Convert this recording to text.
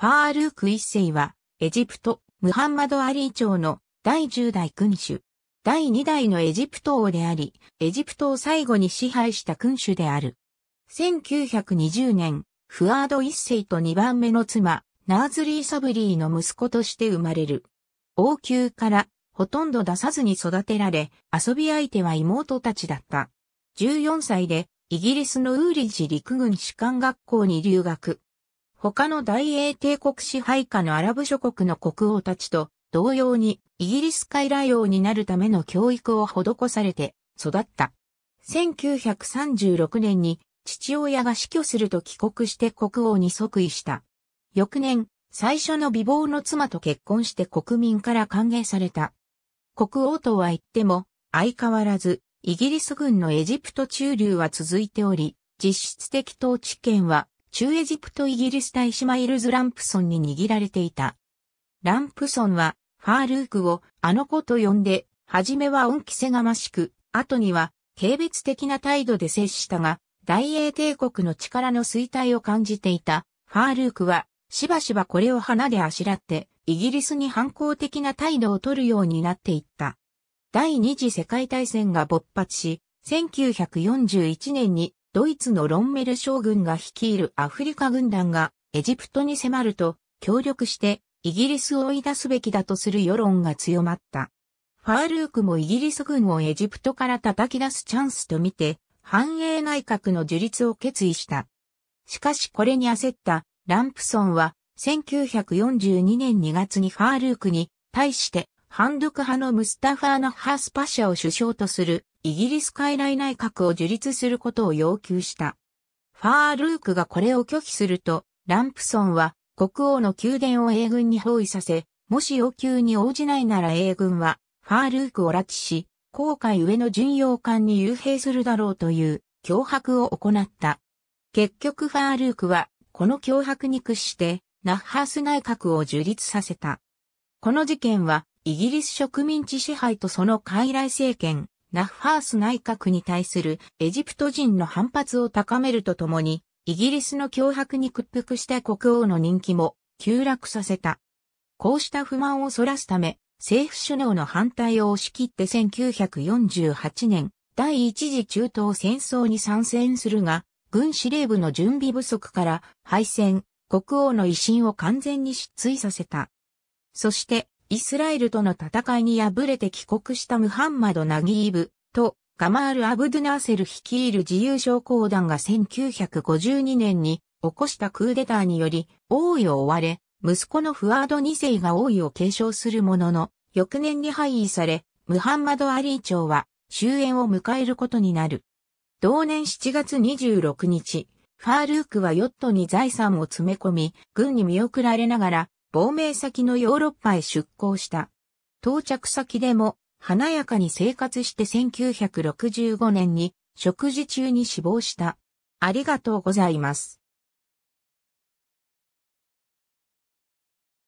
ファールーク一世は、エジプト、ムハンマド・アリー朝の第10代君主。第2代のエジプト王であり、エジプトを最後に支配した君主である。1920年、フワード一世と2番目の妻、ナーズリー・サブリーの息子として生まれる。王宮からほとんど出さずに育てられ、遊び相手は妹たちだった。14歳で、イギリスのウーリッジ陸軍士官学校に留学。他の大英帝国支配下のアラブ諸国の国王たちと同様にイギリス海来王になるための教育を施されて育った。1936年に父親が死去すると帰国して国王に即位した。翌年、最初の美貌の妻と結婚して国民から歓迎された。国王とは言っても、相変わらず、イギリス軍のエジプト駐留は続いており、実質的統治権は中エジプトイギリス大使マイルズ・ランプソンに握られていた。ランプソンは、ファールークをあの子と呼んで、はじめは恩着せがましく、後には、軽蔑的な態度で接したが、大英帝国の力の衰退を感じていた、ファールークは、しばしばこれを花であしらって、イギリスに反抗的な態度を取るようになっていった。第二次世界大戦が勃発し、1941年にドイツのロンメル将軍が率いるアフリカ軍団がエジプトに迫ると協力してイギリスを追い出すべきだとする世論が強まった。ファールークもイギリス軍をエジプトから叩き出すチャンスとみて、繁栄内閣の樹立を決意した。しかしこれに焦ったランプソンは1942年2月にファールークに対して反独派のムスタファーナ・ハースパシャを首相とするイギリス傀儡内閣を樹立することを要求した。ファールークがこれを拒否すると、ランプソンは国王の宮殿を英軍に包囲させ、もし要求に応じないなら英軍はファールークを拉致し、航海上の巡洋艦に幽閉するだろうという脅迫を行った。結局ファールークはこの脅迫に屈してナッハース内閣を樹立させた。この事件はイギリス植民地支配とその傀儡政権、ナフハース内閣に対するエジプト人の反発を高めるとともに、イギリスの脅迫に屈服した国王の人気も急落させた。こうした不満を逸らすため、政府首脳の反対を押し切って1948年、第一次中東戦争に参戦するが、軍司令部の準備不足から敗戦、国王の威信を完全に失墜させた。そして、イスラエルとの戦いに敗れて帰国したムハンマド・ナギーブとガマール・アブドゥナーセル率いる自由将校団が1952年に起こしたクーデターにより王位を追われ、息子のフワード2世が王位を継承するものの、翌年に廃位され、ムハンマド・アリー朝は終焉を迎えることになる。同年7月26日、ファールークはヨットに財産を詰め込み、軍に見送られながら、亡命先のヨーロッパへ出港した。到着先でも華やかに生活して1965年に食事中に死亡した。ありがとうございます。